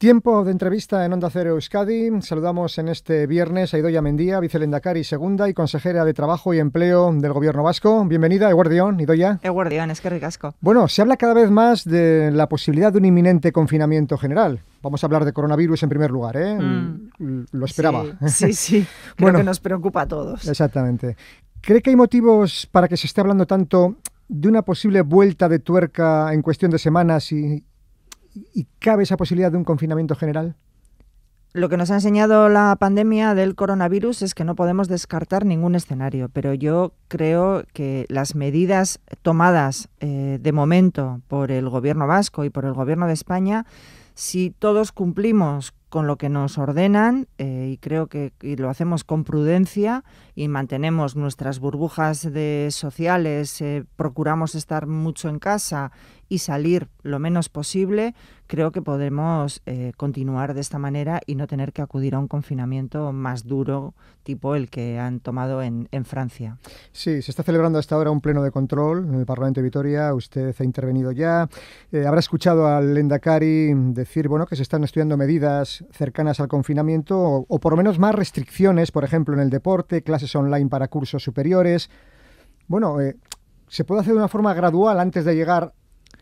Tiempo de entrevista en Onda Cero Euskadi. Saludamos en este viernes a Idoya Mendía, vicelendacari segunda y consejera de Trabajo y Empleo del Gobierno Vasco. Bienvenida, Eguardión, Idoya. Eguardión, es que ricasco. Bueno, se habla cada vez más de la posibilidad de un inminente confinamiento general. Vamos a hablar de coronavirus en primer lugar, ¿eh? Mm. Mm, lo esperaba. Sí, sí, bueno, nos preocupa a todos. Exactamente. ¿Cree que hay motivos para que se esté hablando tanto de una posible vuelta de tuerca en cuestión de semanas y, ¿Y cabe esa posibilidad de un confinamiento general? Lo que nos ha enseñado la pandemia del coronavirus es que no podemos descartar ningún escenario, pero yo creo que las medidas tomadas eh, de momento por el gobierno vasco y por el gobierno de España, si todos cumplimos con lo que nos ordenan eh, y creo que lo hacemos con prudencia y mantenemos nuestras burbujas de sociales, eh, procuramos estar mucho en casa y salir lo menos posible, creo que podemos eh, continuar de esta manera y no tener que acudir a un confinamiento más duro, tipo el que han tomado en, Francia. Sí, se está celebrando hasta ahora un pleno de control en el Parlamento de Vitoria. Usted ha intervenido ya. Eh, habrá escuchado al Endacari decir bueno, que se están estudiando medidas cercanas al confinamiento o, por lo menos más restricciones, por ejemplo, en el deporte, clases online para cursos superiores. Bueno, eh, se puede hacer de una forma gradual antes de llegar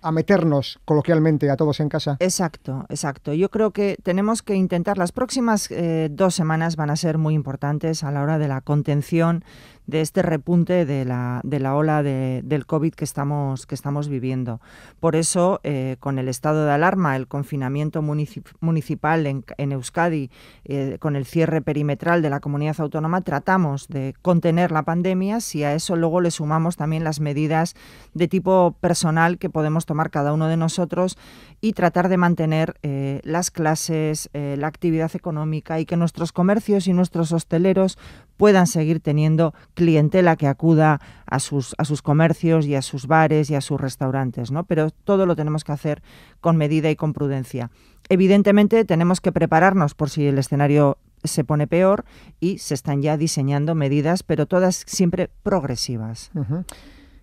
a meternos coloquialmente a todos en casa. Exacto, exacto. Yo creo que tenemos que intentar, las próximas eh, dos semanas van a ser muy importantes a la hora de la contención de este repunte de la, ola del COVID que estamos, que estamos viviendo. Por eso, eh, con el estado de alarma, el confinamiento municipal en, Euskadi, eh, con el cierre perimetral de la comunidad autónoma, tratamos de contener la pandemia si a eso luego le sumamos también las medidas de tipo personal que podemos tomar cada uno de nosotros y tratar de mantener eh, las clases, la actividad económica y que nuestros comercios y nuestros hosteleros puedan seguir teniendo clientela que acuda a sus, a sus comercios y a sus bares y a sus restaurantes, ¿no? Pero todo lo tenemos que hacer con medida y con prudencia. Evidentemente tenemos que prepararnos por si el escenario se pone peor y se están ya diseñando medidas, pero todas siempre progresivas.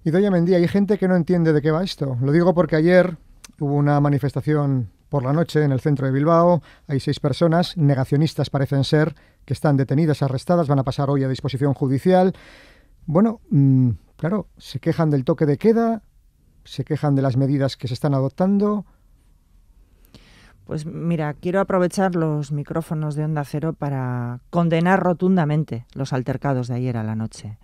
Y doña Mendía, hay gente que no entiende de qué va esto. Lo digo porque ayer hubo una manifestación por la noche en el centro de Bilbao. Hay seis personas, negacionistas parecen ser, que están detenidas, arrestadas, van a pasar hoy a disposición judicial. Bueno, mm, claro, se quejan del toque de queda, se quejan de las medidas que se están adoptando. Pues mira, quiero aprovechar los micrófonos de Onda Cero para condenar rotundamente los altercados de ayer a la noche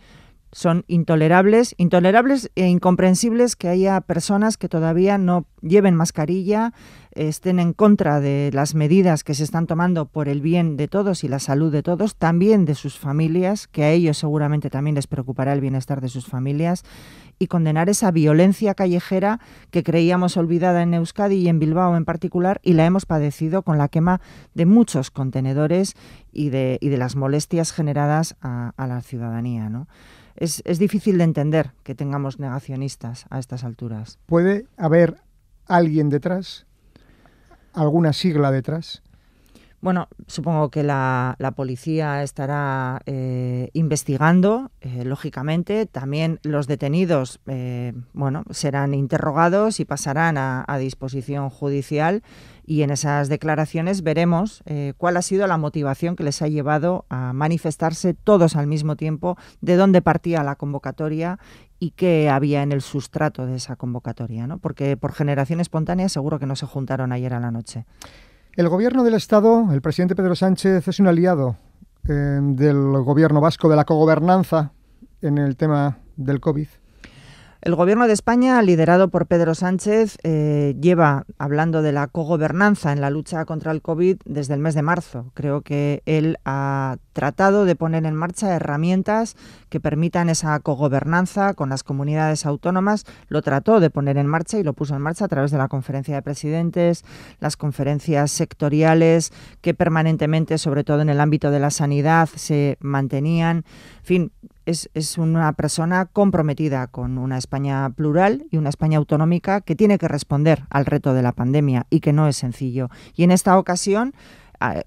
son intolerables, intolerables e incomprensibles que haya personas que todavía no lleven mascarilla, estén en contra de las medidas que se están tomando por el bien de todos y la salud de todos, también de sus familias, que a ellos seguramente también les preocupará el bienestar de sus familias, y condenar esa violencia callejera que creíamos olvidada en Euskadi y en Bilbao en particular, y la hemos padecido con la quema de muchos contenedores y de, las molestias generadas a, la ciudadanía es, difícil de entender que tengamos negacionistas a estas alturas. ¿Puede haber alguien detrás? ¿Alguna sigla detrás? Bueno, supongo que la, la policía estará eh, investigando, eh, lógicamente. También los detenidos, eh, bueno, serán interrogados y pasarán a, disposición judicial. Y en esas declaraciones veremos cuál ha sido la motivación que les ha llevado a manifestarse todos al mismo tiempo, de dónde partía la convocatoria y qué había en el sustrato de esa convocatoria, ¿no? Porque por generación espontánea seguro que no se juntaron ayer a la noche. El gobierno del Estado, el presidente Pedro Sánchez, es un aliado eh, del gobierno vasco de la cogobernanza en el tema del COVID. El Gobierno de España, liderado por Pedro Sánchez, eh, lleva hablando de la cogobernanza en la lucha contra el COVID desde el mes de marzo. Creo que él ha tratado de poner en marcha herramientas que permitan esa cogobernanza con las comunidades autónomas. Lo trató de poner en marcha y lo puso en marcha a través de la conferencia de presidentes, las conferencias sectoriales que permanentemente, sobre todo en el ámbito de la sanidad, se mantenían. En fin, es, una persona comprometida con una España plural y una España autonómica que tiene que responder al reto de la pandemia y que no es sencillo. Y en esta ocasión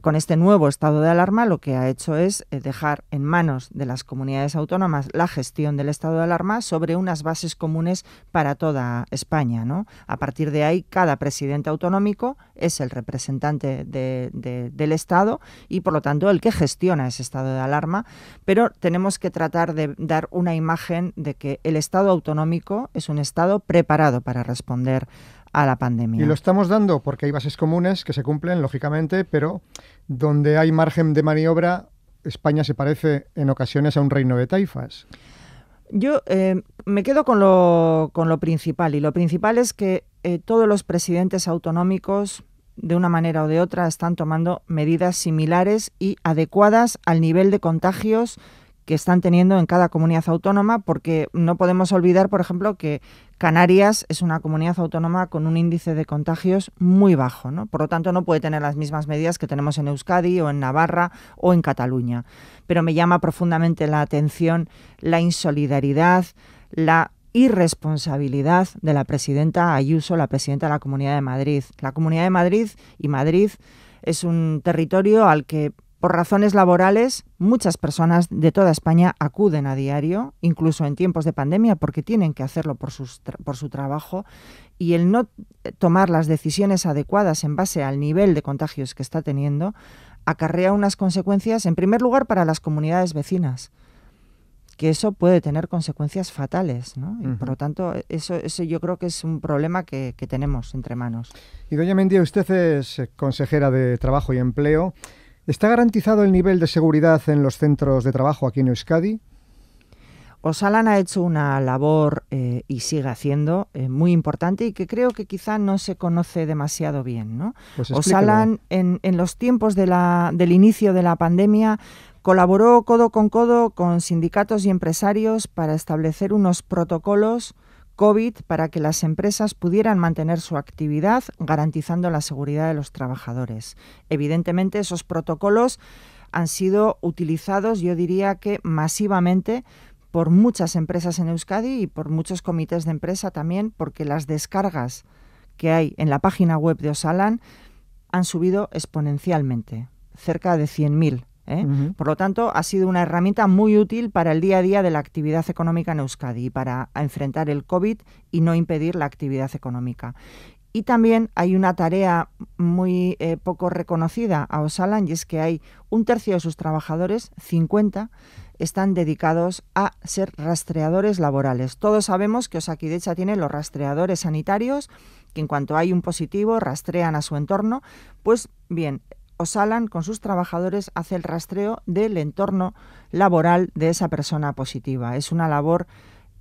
con este nuevo estado de alarma lo que ha hecho es eh, dejar en manos de las comunidades autónomas la gestión del estado de alarma sobre unas bases comunes para toda España. A partir de ahí, cada presidente autonómico es el representante del Estado y, por lo tanto, el que gestiona ese estado de alarma, pero tenemos que tratar de dar una imagen de que el Estado autonómico es un Estado preparado para responder la pandemia. Y lo estamos dando porque hay bases comunes que se cumplen, lógicamente, pero donde hay margen de maniobra, España se parece en ocasiones a un reino de taifas. Yo eh, me quedo con lo, principal y lo principal es que eh, todos los presidentes autonómicos, de una manera o de otra, están tomando medidas similares y adecuadas al nivel de contagios que están teniendo en cada comunidad autónoma, porque no podemos olvidar, por ejemplo, que Canarias es una comunidad autónoma con un índice de contagios muy bajo, Por lo tanto, no puede tener las mismas medidas que tenemos en Euskadi o en Navarra o en Cataluña. Pero me llama profundamente la atención la insolidaridad, la irresponsabilidad de la presidenta Ayuso, la presidenta de la Comunidad de Madrid. La Comunidad de Madrid y Madrid es un territorio al que por razones laborales, muchas personas de toda España acuden a diario, incluso en tiempos de pandemia, porque tienen que hacerlo por, su trabajo. Y el no tomar las decisiones adecuadas en base al nivel de contagios que está teniendo acarrea unas consecuencias, en primer lugar, para las comunidades vecinas que eso puede tener consecuencias fatales, por lo tanto, eso, yo creo que es un problema que, que tenemos entre manos. Y doña Mendía, usted es consejera de Trabajo y Empleo. ¿Está garantizado el nivel de seguridad en los centros de trabajo aquí en Euskadi? Osalan ha hecho una labor eh, y sigue haciendo eh, muy importante y que creo que quizá no se conoce demasiado bien. ¿no? Pues en, los tiempos de del inicio de la pandemia colaboró codo con codo con sindicatos y empresarios para establecer unos protocolos COVID para que las empresas pudieran mantener su actividad garantizando la seguridad de los trabajadores. Evidentemente, esos protocolos han sido utilizados, yo diría que masivamente, por muchas empresas en Euskadi y por muchos comités de empresa también, porque las descargas que hay en la página web de Osalan han subido exponencialmente, cerca de 100.000 ¿eh? Por lo tanto, ha sido una herramienta muy útil para el día a día de la actividad económica en Euskadi, para enfrentar el COVID y no impedir la actividad económica. Y también hay una tarea muy eh, poco reconocida a Osalan y es que hay un tercio de sus trabajadores, 50, están dedicados a ser rastreadores laborales. Todos sabemos que Osakidecha tiene los rastreadores sanitarios que en cuanto hay un positivo rastrean a su entorno. Pues bien, Osalan, con sus trabajadores, hace el rastreo del entorno laboral de esa persona positiva. Es una labor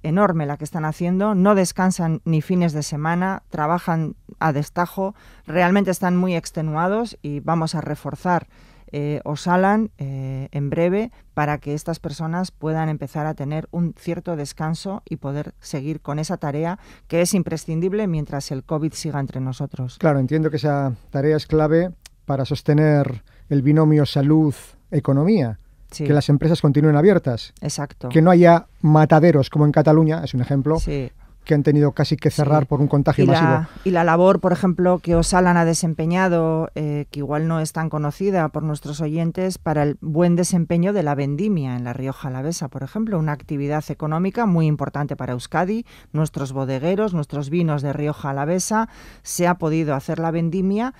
enorme la que están haciendo, no descansan ni fines de semana, trabajan a destajo, realmente están muy extenuados y vamos a reforzar eh, Osalan eh, en breve para que estas personas puedan empezar a tener un cierto descanso y poder seguir con esa tarea que es imprescindible mientras el COVID siga entre nosotros. Claro, entiendo que esa tarea es clave para sostener el binomio salud-economía. Que las empresas continúen abiertas. Exacto. Que no haya mataderos como en Cataluña, es un ejemplo, que han tenido casi que cerrar por un contagio y masivo. La, y la labor, por ejemplo, que Osalan ha desempeñado, eh, que igual no es tan conocida por nuestros oyentes, para el buen desempeño de la vendimia en la Rioja Alavesa, por ejemplo, una actividad económica muy importante para Euskadi. Nuestros bodegueros, nuestros vinos de Rioja Alavesa, se ha podido hacer la vendimia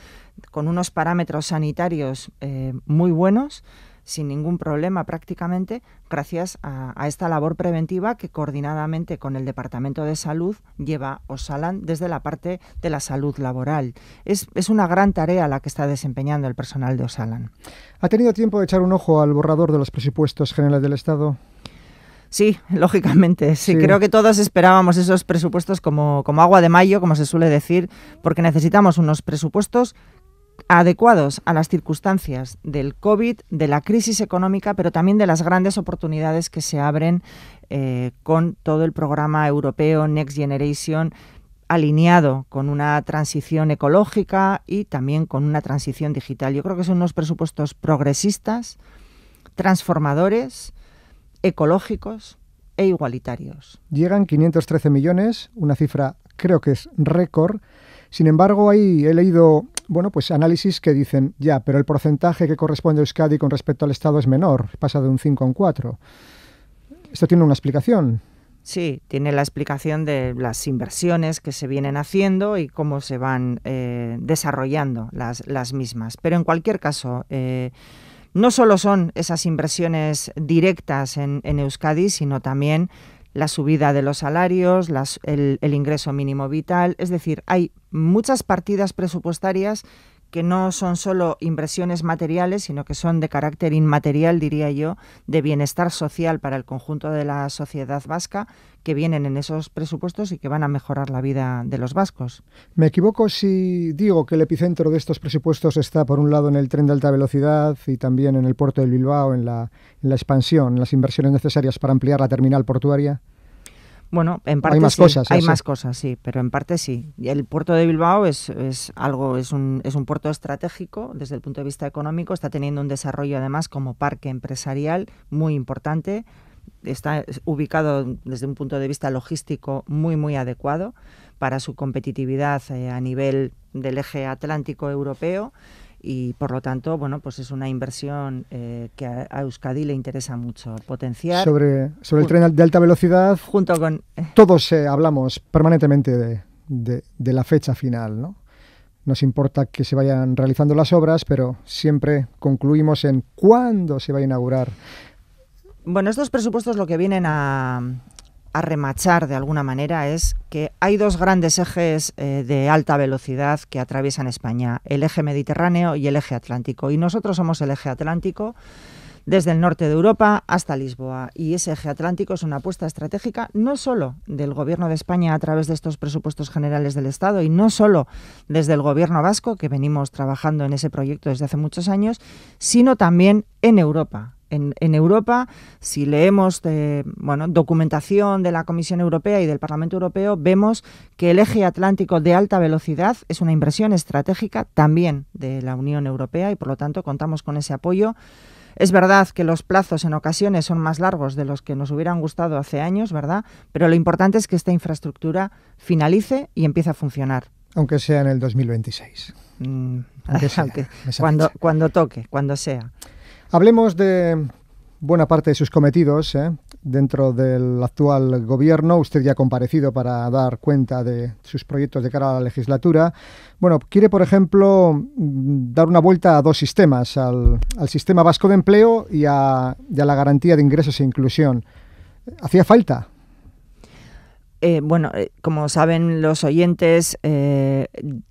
con unos parámetros sanitarios eh, muy buenos, sin ningún problema prácticamente, gracias a, esta labor preventiva que coordinadamente con el Departamento de Salud lleva Osalan desde la parte de la salud laboral. Es, una gran tarea la que está desempeñando el personal de Osalan. ¿Ha tenido tiempo de echar un ojo al borrador de los presupuestos generales del Estado? Sí, lógicamente. creo que todos esperábamos esos presupuestos como, como agua de mayo, como se suele decir, porque necesitamos unos presupuestos adecuados a las circunstancias del COVID, de la crisis económica, pero también de las grandes oportunidades que se abren eh, con todo el programa europeo Next Generation alineado con una transición ecológica y también con una transición digital. Yo creo que son unos presupuestos progresistas, transformadores, ecológicos e igualitarios. Llegan 513 millones, una cifra creo que es récord. Sin embargo, ahí he leído bueno, pues análisis que dicen, ya, pero el porcentaje que corresponde a Euskadi con respecto al Estado es menor, pasa de un 5 a un 4. Esto tiene una explicación. Sí, tiene la explicación de las inversiones que se vienen haciendo y cómo se van eh, desarrollando las, las, mismas. Pero en cualquier caso, eh, no solo son esas inversiones directas en, Euskadi, sino también la subida de los salarios, el, el ingreso mínimo vital. Es decir, hay muchas partidas presupuestarias que no son solo inversiones materiales, sino que son de carácter inmaterial, diría yo, de bienestar social para el conjunto de la sociedad vasca, que vienen en esos presupuestos y que van a mejorar la vida de los vascos. ¿Me equivoco si digo que el epicentro de estos presupuestos está, por un lado, en el tren de alta velocidad y también en el puerto de Bilbao, en la, en la expansión, en las inversiones necesarias para ampliar la terminal portuaria? Bueno, en parte hay más sí, cosas. Hay más cosas, sí, pero en parte sí. El puerto de Bilbao es, algo, es un, puerto estratégico desde el punto de vista económico. Está teniendo un desarrollo además como parque empresarial muy importante. Está ubicado desde un punto de vista logístico muy muy adecuado para su competitividad eh, a nivel del eje atlántico europeo y por lo tanto, bueno, pues es una inversión eh, que a, Euskadi le interesa mucho potenciar. Sobre, sobre el tren de alta velocidad, junto con eh. todos hablamos permanentemente de, de, la fecha final, ¿no? Nos importa que se vayan realizando las obras, pero siempre concluimos en cuándo se va a inaugurar. Bueno, estos presupuestos lo que vienen a, a remachar de alguna manera es que hay dos grandes ejes eh, de alta velocidad que atraviesan España, el eje mediterráneo y el eje atlántico. Y nosotros somos el eje atlántico desde el norte de Europa hasta Lisboa. Y ese eje atlántico es una apuesta estratégica no solo del Gobierno de España a través de estos presupuestos generales del Estado y no solo desde el Gobierno vasco, que venimos trabajando en ese proyecto desde hace muchos años, sino también en Europa en, Europa, si leemos bueno, documentación de la Comisión Europea y del Parlamento Europeo, vemos que el eje atlántico de alta velocidad es una inversión estratégica también de la Unión Europea y por lo tanto contamos con ese apoyo. Es verdad que los plazos en ocasiones son más largos de los que nos hubieran gustado hace años, ¿verdad? Pero lo importante es que esta infraestructura finalice y empiece a funcionar. Aunque sea en el 2026. Mm, cuando, cuando toque, cuando sea. Hablemos de buena parte de sus cometidos ¿eh? dentro del actual gobierno. Usted ya ha comparecido para dar cuenta de sus proyectos de cara a la legislatura. Bueno, quiere, por ejemplo, dar una vuelta a dos sistemas, al, sistema vasco de empleo y a, la garantía de ingresos e inclusión. ¿Hacía falta? Eh, bueno, eh, como saben los oyentes, en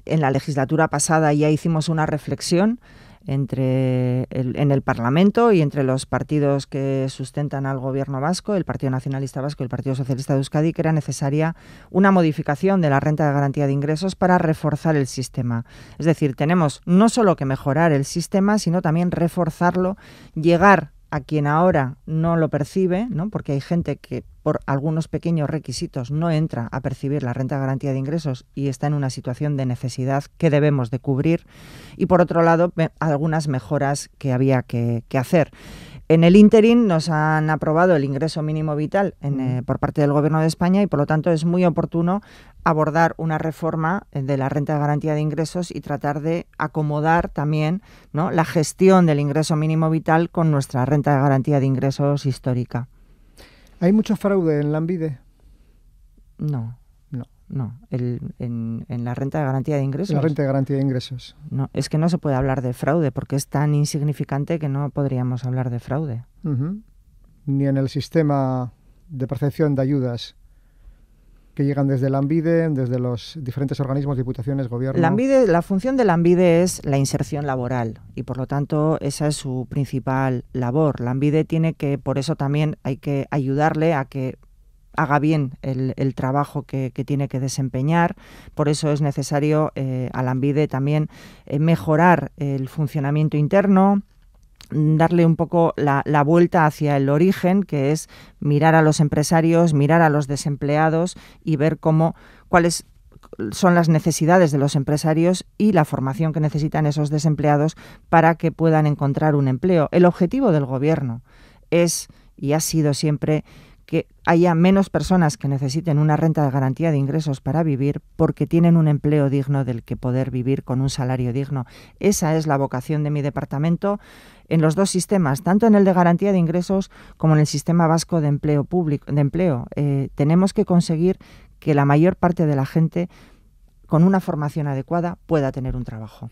la legislatura pasada ya hicimos una reflexión entre el, en el Parlamento y entre los partidos que sustentan al gobierno vasco, el Partido Nacionalista Vasco y el Partido Socialista de Euskadi, que era necesaria una modificación de la renta de garantía de ingresos para reforzar el sistema. Es decir, tenemos no solo que mejorar el sistema, sino también reforzarlo, llegar a quien ahora no lo percibe, ¿no? porque hay gente que por algunos pequeños requisitos no entra a percibir la renta de garantía de ingresos y está en una situación de necesidad que debemos de cubrir. Y por otro lado, algunas mejoras que había que hacer. En el interín nos han aprobado el ingreso mínimo vital eh, por parte del Gobierno de España y por lo tanto es muy oportuno abordar una reforma eh, de la renta de garantía de ingresos y tratar de acomodar también ¿no? la gestión del ingreso mínimo vital con nuestra renta de garantía de ingresos histórica. ¿Hay mucho fraude en la Lambide? No. No, el, en, la renta de garantía de ingresos. La renta de garantía de ingresos. No, es que no se puede hablar de fraude porque es tan insignificante que no podríamos hablar de fraude. Ni en el sistema de percepción de ayudas que llegan desde la ANVIDE, desde los diferentes organismos, diputaciones, gobiernos... La, la función de la ANVIDE es la inserción laboral y por lo tanto esa es su principal labor. La ANVIDE tiene que, por eso también hay que ayudarle a que haga bien el, trabajo que, tiene que desempeñar. Por eso es necesario eh, al Ambide también eh, mejorar el funcionamiento interno, darle un poco la, la, vuelta hacia el origen, que es mirar a los empresarios, mirar a los desempleados y ver cómo cuáles son las necesidades de los empresarios y la formación que necesitan esos desempleados para que puedan encontrar un empleo. El objetivo del gobierno es y ha sido siempre que haya menos personas que necesiten una renta de garantía de ingresos para vivir porque tienen un empleo digno del que poder vivir con un salario digno. Esa es la vocación de mi departamento en los dos sistemas, tanto en el de garantía de ingresos como en el sistema vasco de empleo público. De empleo. Eh, tenemos que conseguir que la mayor parte de la gente con una formación adecuada pueda tener un trabajo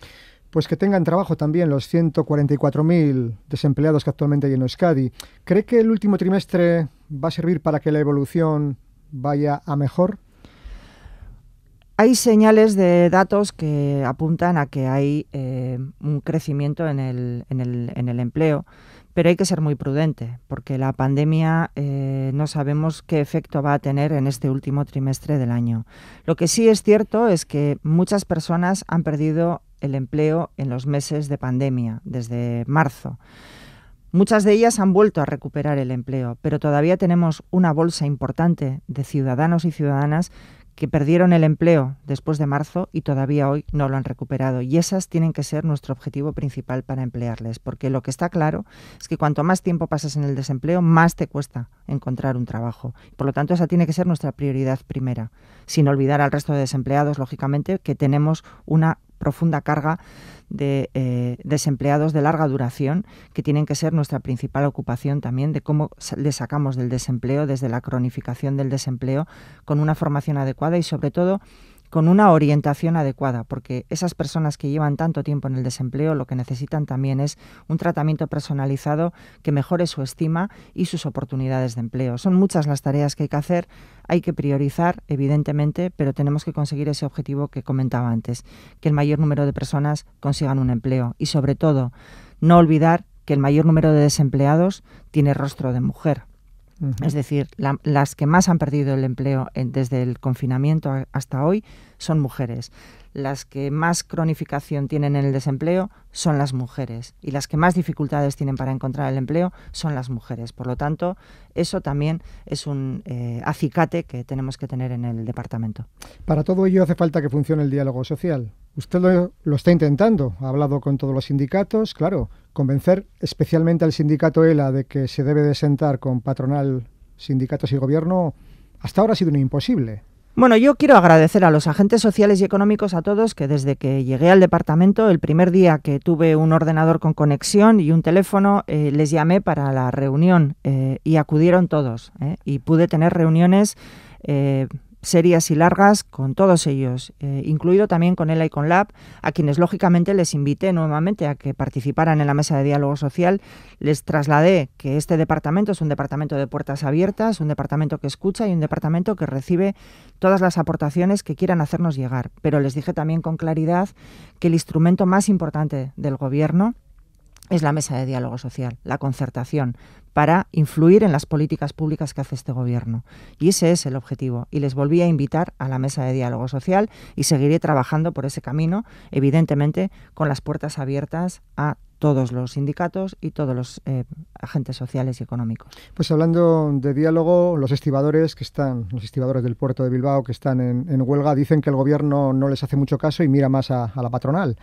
pues que tengan trabajo también los 144.000 desempleados que actualmente hay en Euskadi. ¿Cree que el último trimestre va a servir para que la evolución vaya a mejor? Hay señales de datos que apuntan a que hay eh, un crecimiento en el, empleo, pero hay que ser muy prudente, porque la pandemia eh, no sabemos qué efecto va a tener en este último trimestre del año. Lo que sí es cierto es que muchas personas han perdido el empleo en los meses de pandemia, desde marzo. Muchas de ellas han vuelto a recuperar el empleo, pero todavía tenemos una bolsa importante de ciudadanos y ciudadanas que perdieron el empleo después de marzo y todavía hoy no lo han recuperado. Y esas tienen que ser nuestro objetivo principal para emplearles, porque lo que está claro es que cuanto más tiempo pasas en el desempleo, más te cuesta encontrar un trabajo. Por lo tanto, esa tiene que ser nuestra prioridad primera, sin olvidar al resto de desempleados, lógicamente, que tenemos una profunda carga de eh, desempleados de larga duración, que tienen que ser nuestra principal ocupación también, de cómo le sacamos del desempleo, desde la cronificación del desempleo, con una formación adecuada y sobre todo con una orientación adecuada, porque esas personas que llevan tanto tiempo en el desempleo lo que necesitan también es un tratamiento personalizado que mejore su estima y sus oportunidades de empleo. Son muchas las tareas que hay que hacer, hay que priorizar, evidentemente, pero tenemos que conseguir ese objetivo que comentaba antes, que el mayor número de personas consigan un empleo y sobre todo no olvidar que el mayor número de desempleados tiene rostro de mujer. Es decir, las que más han perdido el empleo eh, desde el confinamiento hasta hoy son mujeres. Las que más cronificación tienen en el desempleo son las mujeres. Y las que más dificultades tienen para encontrar el empleo son las mujeres. Por lo tanto, eso también es un eh, acicate que tenemos que tener en el departamento. Para todo ello hace falta que funcione el diálogo social. Usted lo está intentando. Ha hablado con todos los sindicatos, claro convencer especialmente al sindicato ELA de que se debe de sentar con patronal, sindicatos y gobierno hasta ahora ha sido un imposible. Bueno, yo quiero agradecer a los agentes sociales y económicos, a todos, que desde que llegué al departamento, el primer día que tuve un ordenador con conexión y un teléfono, eh, les llamé para la reunión eh, y acudieron todos. Eh, y pude tener reuniones serias y largas con todos ellos, eh, incluido también con el Icon Lab, a quienes lógicamente les invité nuevamente a que participaran en la mesa de diálogo social. Les trasladé que este departamento es un departamento de puertas abiertas, un departamento que escucha y un departamento que recibe todas las aportaciones que quieran hacernos llegar. Pero les dije también con claridad que el instrumento más importante del Gobierno es la mesa de diálogo social, la concertación, para influir en las políticas públicas que hace este gobierno. Y ese es el objetivo. Y les volví a invitar a la mesa de diálogo social y seguiré trabajando por ese camino, evidentemente con las puertas abiertas a todos los sindicatos y todos los eh, agentes sociales y económicos. Pues hablando de diálogo, los estibadores que están, los del puerto de Bilbao que están en, huelga, dicen que el gobierno no les hace mucho caso y mira más a, la patronal.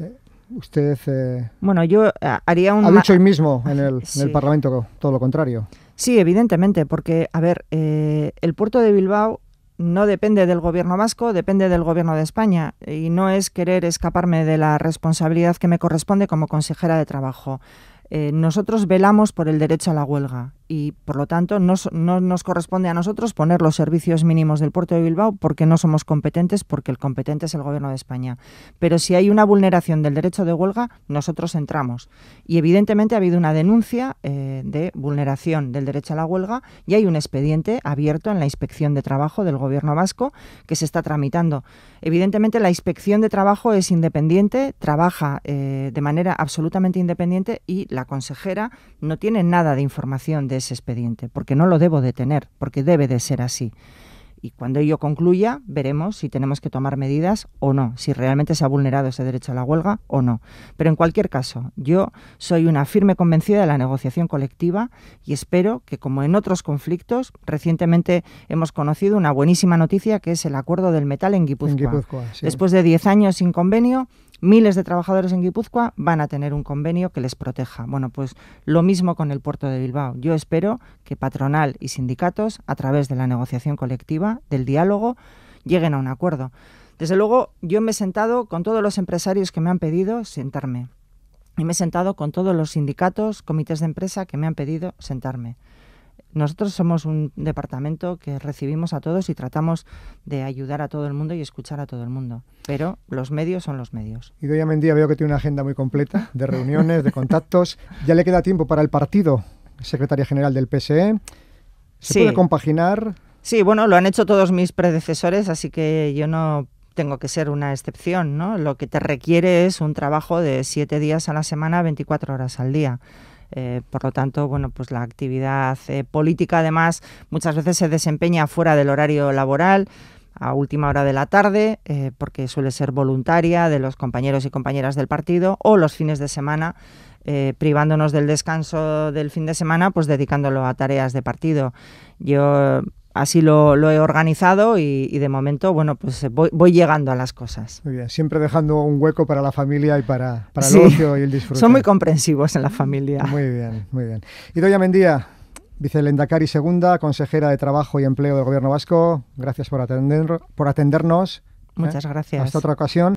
Eh, usted... Eh, bueno, yo eh, haría un... Ha dicho hoy mismo en el, Parlamento todo lo contrario. Sí, evidentemente, porque, a ver, eh, el puerto de Bilbao no depende del gobierno vasco, depende del gobierno de España. Y no es querer escaparme de la responsabilidad que me corresponde como consejera de trabajo. nosotros velamos por el derecho a la huelga y por lo tanto no, nos corresponde a nosotros poner los servicios mínimos del puerto de Bilbao porque no somos competentes, porque el competente es el gobierno de España. Pero si hay una vulneración del derecho de huelga, nosotros entramos. Y evidentemente ha habido una denuncia eh, de vulneración del derecho a la huelga y hay un expediente abierto en la inspección de trabajo del gobierno vasco que se está tramitando. Evidentemente la inspección de trabajo es independiente, trabaja eh, de manera absolutamente independiente y la consejera no tiene nada de información ese expediente, porque no lo debo de tener, porque debe de ser así. Y cuando ello concluya, veremos si tenemos que tomar medidas o no, si realmente se ha vulnerado ese derecho a la huelga o no. Pero en cualquier caso, yo soy una firme convencida de la negociación colectiva y espero que, como en otros conflictos, recientemente hemos conocido una buenísima noticia que es el acuerdo del metal en Guipúzcoa. Después de 10 años sin convenio, Miles de trabajadores en Guipúzcoa van a tener un convenio que les proteja. Bueno, pues lo mismo con el puerto de Bilbao. Yo espero que patronal y sindicatos, a través de la negociación colectiva, del diálogo, lleguen a un acuerdo. Desde luego, yo me he sentado con todos los empresarios que me han pedido sentarme. Y me he sentado con todos los sindicatos, comités de empresa que me han pedido sentarme. Nosotros somos un departamento que recibimos a todos y tratamos de ayudar a todo el mundo y escuchar a todo el mundo. Pero los medios son los medios. Y Doña Mendía veo que tiene una agenda muy completa de reuniones, de contactos. ya le queda tiempo para el partido, secretaria general del PSE. ¿Se puede compaginar? Sí, bueno, lo han hecho todos mis predecesores, así que yo no tengo que ser una excepción, ¿no? Lo que te requiere es un trabajo de siete días a la semana, 24 horas al día. Eh, por lo tanto, bueno, pues la actividad eh, política además muchas veces se desempeña fuera del horario laboral a última hora de la tarde, eh, porque suele ser voluntaria de los compañeros y compañeras del partido, o los fines de semana, privándonos del descanso del fin de semana, pues dedicándolo a tareas de partido. Yo así lo, he organizado y, de momento, bueno, pues eh, voy, llegando a las cosas. Muy bien, siempre dejando un hueco para la familia y para, el ocio y el disfrute. Son muy comprensivos en la familia. Muy bien, muy bien. Y Doña Mendía, Cari segunda, consejera de Trabajo y Empleo del Gobierno Vasco, gracias por, atender, por atendernos. Muchas ¿eh? gracias. Hasta otra ocasión.